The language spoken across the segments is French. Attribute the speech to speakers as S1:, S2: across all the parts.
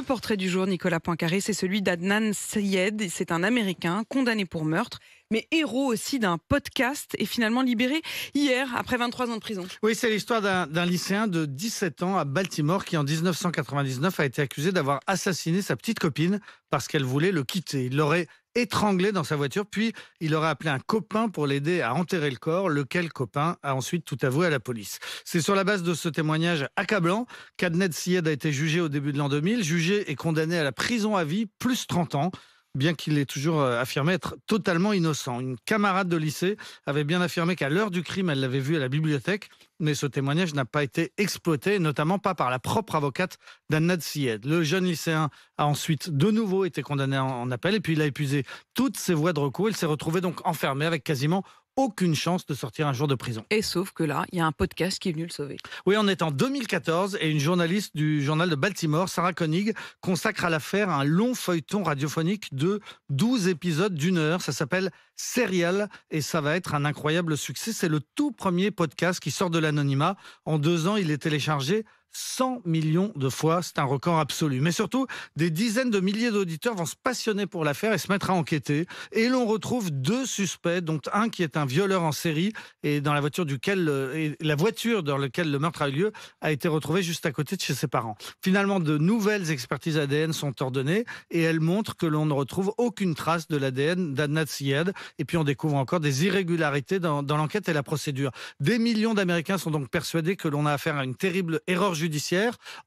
S1: Le portrait du jour, Nicolas Poincaré, c'est celui d'Adnan Sayed. C'est un Américain condamné pour meurtre mais héros aussi d'un podcast, et finalement libéré hier après 23 ans de prison. Oui, c'est l'histoire d'un lycéen de 17 ans à Baltimore qui en 1999 a été accusé d'avoir assassiné sa petite copine parce qu'elle voulait le quitter. Il l'aurait étranglé dans sa voiture, puis il aurait appelé un copain pour l'aider à enterrer le corps, lequel copain a ensuite tout avoué à la police. C'est sur la base de ce témoignage accablant qu'Adnet Syed a été jugé au début de l'an 2000, jugé et condamné à la prison à vie, plus 30 ans bien qu'il ait toujours euh, affirmé être totalement innocent. Une camarade de lycée avait bien affirmé qu'à l'heure du crime, elle l'avait vu à la bibliothèque, mais ce témoignage n'a pas été exploité, notamment pas par la propre avocate d'Anna Syed. Le jeune lycéen a ensuite de nouveau été condamné en appel, et puis il a épuisé toutes ses voies de recours. Il s'est retrouvé donc enfermé avec quasiment aucune chance de sortir un jour de prison. Et sauf que là, il y a un podcast qui est venu le sauver. Oui, on est en 2014 et une journaliste du journal de Baltimore, Sarah Koenig, consacre à l'affaire un long feuilleton radiophonique de 12 épisodes d'une heure. Ça s'appelle Serial et ça va être un incroyable succès. C'est le tout premier podcast qui sort de l'anonymat. En deux ans, il est téléchargé 100 millions de fois. C'est un record absolu. Mais surtout, des dizaines de milliers d'auditeurs vont se passionner pour l'affaire et se mettre à enquêter. Et l'on retrouve deux suspects, dont un qui est un violeur en série et dans la voiture duquel euh, la voiture dans laquelle le meurtre a eu lieu a été retrouvé juste à côté de chez ses parents. Finalement, de nouvelles expertises ADN sont ordonnées et elles montrent que l'on ne retrouve aucune trace de l'ADN d'Adnat Syed. Et puis on découvre encore des irrégularités dans, dans l'enquête et la procédure. Des millions d'Américains sont donc persuadés que l'on a affaire à une terrible erreur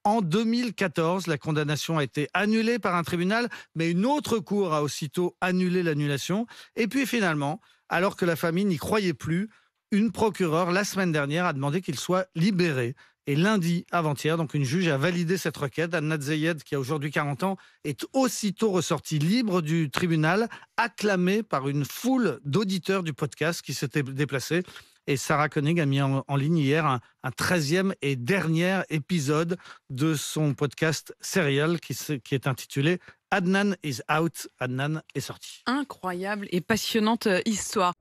S1: en 2014, la condamnation a été annulée par un tribunal, mais une autre cour a aussitôt annulé l'annulation. Et puis finalement, alors que la famille n'y croyait plus, une procureure la semaine dernière a demandé qu'il soit libéré. Et lundi, avant-hier, donc une juge a validé cette requête. Anna Zayed, qui a aujourd'hui 40 ans, est aussitôt ressorti libre du tribunal, acclamé par une foule d'auditeurs du podcast qui s'étaient déplacés. Et Sarah Koenig a mis en, ligne hier un, 13e et dernier épisode de son podcast Serial qui est intitulé Adnan is out, Adnan est sorti. Incroyable et passionnante euh, histoire.